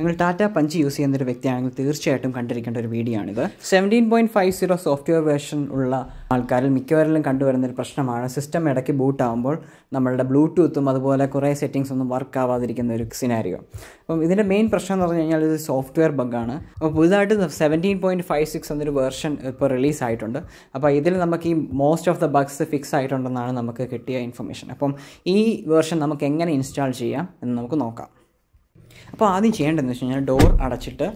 നിങ്ങൾ Tata punch use ചെയ്യുന്ന ഒരു വ്യക്തിയാണെങ്കിൽ തീർച്ചയായിട്ടും കണ്ടിരിക്കേണ്ട ഒരു വീഡിയോ ആണിത് seventeen point five zero software version ഉള്ള ആൾക്കാരിൽ മിക്കവരിലും കണ്ടുവരുന്ന ഒരു പ്രശ്നമാണ് സിസ്റ്റം ഇടയ്ക്ക് ബൂട്ട് ആകുമ്പോൾ നമ്മളുടെ ബ്ലൂടൂത്തും അതുപോലെ കുറേ സെറ്റിങ്സ് ഒന്നും വർക്ക് ആവാതിരിക്കുന്ന ഒരു സിനാരിയോ അപ്പം ഇതിൻ്റെ മെയിൻ പ്രശ്നം എന്ന് പറഞ്ഞു കഴിഞ്ഞാൽ ഇത് സോഫ്റ്റ്വെയർ ബഗ്ഗാണ് അപ്പോൾ പുതുതായിട്ട് സെവൻറ്റീൻ പോയിന്റ് ഫൈവ് സിക്സ് എന്നൊരു വേർഷൻ ഇപ്പോൾ റിലീസ് ആയിട്ടുണ്ട് അപ്പോൾ ഇതിൽ നമുക്ക് ഈ most of the bugs fix ആയിട്ടുണ്ടെന്നാണ് നമുക്ക് കിട്ടിയ ഇൻഫർമേഷൻ അപ്പം ഈ വേർഷൻ നമുക്ക് എങ്ങനെ ഇൻസ്റ്റാൾ ചെയ്യാം എന്ന് നമുക്ക് നോക്കാം അപ്പോൾ ആദ്യം ചെയ്യേണ്ടതെന്ന് വെച്ച് കഴിഞ്ഞാൽ ഡോർ അടച്ചിട്ട്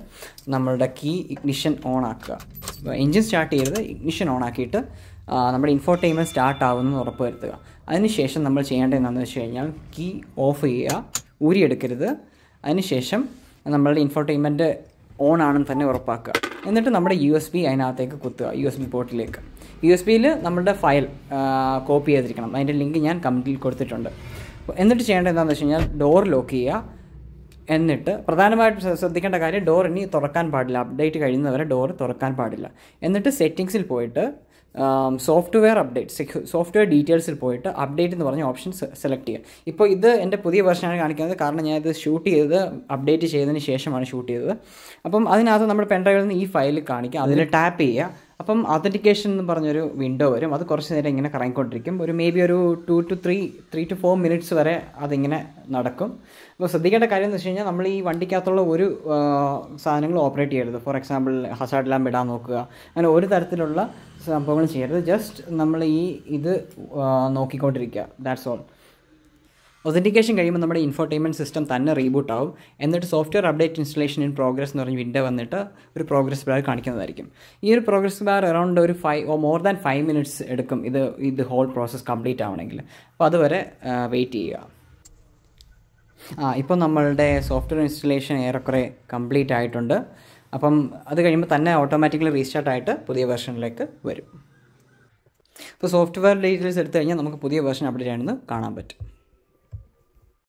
നമ്മളുടെ കീ ഇഗ്നിഷൻ ഓൺ ആക്കുക എൻജിൻ സ്റ്റാർട്ട് ചെയ്യരുത് ഇഗ്നിഷൻ ഓൺ ആക്കിയിട്ട് നമ്മുടെ ഇൻഫോർടൈൻമെൻറ്റ് സ്റ്റാർട്ട് ആവുമെന്ന് ഉറപ്പ് വരുത്തുക അതിനുശേഷം നമ്മൾ ചെയ്യേണ്ടതെന്ന് വെച്ച് കഴിഞ്ഞാൽ കീ ഓഫ് ചെയ്യുക ഊരിയെടുക്കരുത് അതിനുശേഷം നമ്മളുടെ ഇൻഫോർടൈൻമെൻറ്റ് ഓൺ ആണെന്ന് തന്നെ ഉറപ്പാക്കുക എന്നിട്ട് നമ്മുടെ യു എസ് ബി അതിനകത്തേക്ക് കുത്തുക യു എസ് ബി പോർട്ടിലേക്ക് യു എസ് ബിയിൽ നമ്മുടെ ഫയൽ കോപ്പി ചെയ്തിരിക്കണം അതിൻ്റെ ലിങ്ക് ഞാൻ കമൻറ്റിൽ കൊടുത്തിട്ടുണ്ട് എന്നിട്ട് ചെയ്യേണ്ടത് എന്താണെന്ന് വെച്ച് കഴിഞ്ഞാൽ ഡോർ ലോക്ക് ചെയ്യുക എന്നിട്ട് പ്രധാനമായിട്ടും ശ്രദ്ധിക്കേണ്ട കാര്യം ഡോർ ഇനി തുറക്കാൻ പാടില്ല അപ്ഡേറ്റ് കഴിയുന്നവരെ ഡോർ തുറക്കാൻ പാടില്ല എന്നിട്ട് സെറ്റിങ്സിൽ പോയിട്ട് സോഫ്റ്റ്വെയർ അപ്ഡേറ്റ് സോഫ്റ്റ്വെയർ ഡീറ്റെയിൽസിൽ പോയിട്ട് അപ്ഡേറ്റ് എന്ന് പറഞ്ഞ ഓപ്ഷൻ സെലക്ട് ചെയ്യുക ഇപ്പോൾ ഇത് എൻ്റെ പുതിയ വെർഷനാണ് കാണിക്കുന്നത് കാരണം ഞാൻ ഇത് ഷൂട്ട് ചെയ്തത് അപ്ഡേറ്റ് ചെയ്തതിന് ശേഷമാണ് ഷൂട്ട് ചെയ്തത് അപ്പം അതിനകത്ത് നമ്മുടെ പെൻഡ്രൈവിൽ നിന്ന് ഈ ഫയൽ കാണിക്കുക അതിൽ ടാപ്പ് ചെയ്യുക അപ്പം അതൻറ്റിക്കേഷൻ എന്ന് പറഞ്ഞൊരു വിൻഡോ വരും അത് കുറച്ച് നേരം ഇങ്ങനെ കറങ്ങിക്കൊണ്ടിരിക്കും ഒരു മേ ബി ഒരു two two three three two four minutes വരെ അതിങ്ങനെ നടക്കും അപ്പോൾ ശ്രദ്ധിക്കേണ്ട കാര്യം എന്ന് വെച്ച് കഴിഞ്ഞാൽ നമ്മൾ ഈ വണ്ടിക്കകത്തുള്ള ഒരു സാധനങ്ങൾ ഓപ്പറേറ്റ് ചെയ്യരുത് ഫോർ എക്സാമ്പിൾ ഹസാഡ് ലാമ്പ് ഇടാൻ നോക്കുക അങ്ങനെ ഒരു തരത്തിലുള്ള സംഭവങ്ങൾ ചെയ്യരുത് ജസ്റ്റ് നമ്മൾ ഈ ഇത് നോക്കിക്കൊണ്ടിരിക്കുക ദാറ്റ്സ് ഓൾ ഒതൻറ്റിക്കേഷൻ കഴിയുമ്പോൾ നമ്മുടെ ഇൻഫോർടൈൻമെൻറ്റ് സിസ്റ്റം തന്നെ റീബൂട്ട് ആവും എന്നിട്ട് software update installation in progress എന്ന് പറഞ്ഞ് വിൻഡോ വന്നിട്ട് ഒരു പ്രോഗ്രസ് ബാർ കാണിക്കുന്നതായിരിക്കും ഈ ഒരു പ്രോഗ്രസ് ബാർ അറൌണ്ട് ഒരു five or more than five minutes എടുക്കും ഇത് ഇത് ഹോൾ പ്രോസസ്സ് കംപ്ലീറ്റ് ആവണമെങ്കിൽ അപ്പോൾ അതുവരെ വെയിറ്റ് ചെയ്യുക ആ ഇപ്പോൾ നമ്മളുടെ സോഫ്റ്റ്വെയർ ഇൻസ്റ്റലേഷൻ ഏറെക്കുറെ കംപ്ലീറ്റ് ആയിട്ടുണ്ട് അപ്പം അത് കഴിയുമ്പോൾ തന്നെ ഓട്ടോമാറ്റിക്കലി റീസ്റ്റാർട്ട് ആയിട്ട് പുതിയ വെർഷനിലേക്ക് വരും അപ്പോൾ സോഫ്റ്റ്വെയർ ഡീറ്റെയിൽസ് എടുത്തു കഴിഞ്ഞാൽ നമുക്ക് പുതിയ വെർഷൻ അപ്ഡേറ്റ് ആണെന്ന് കാണാൻ പറ്റും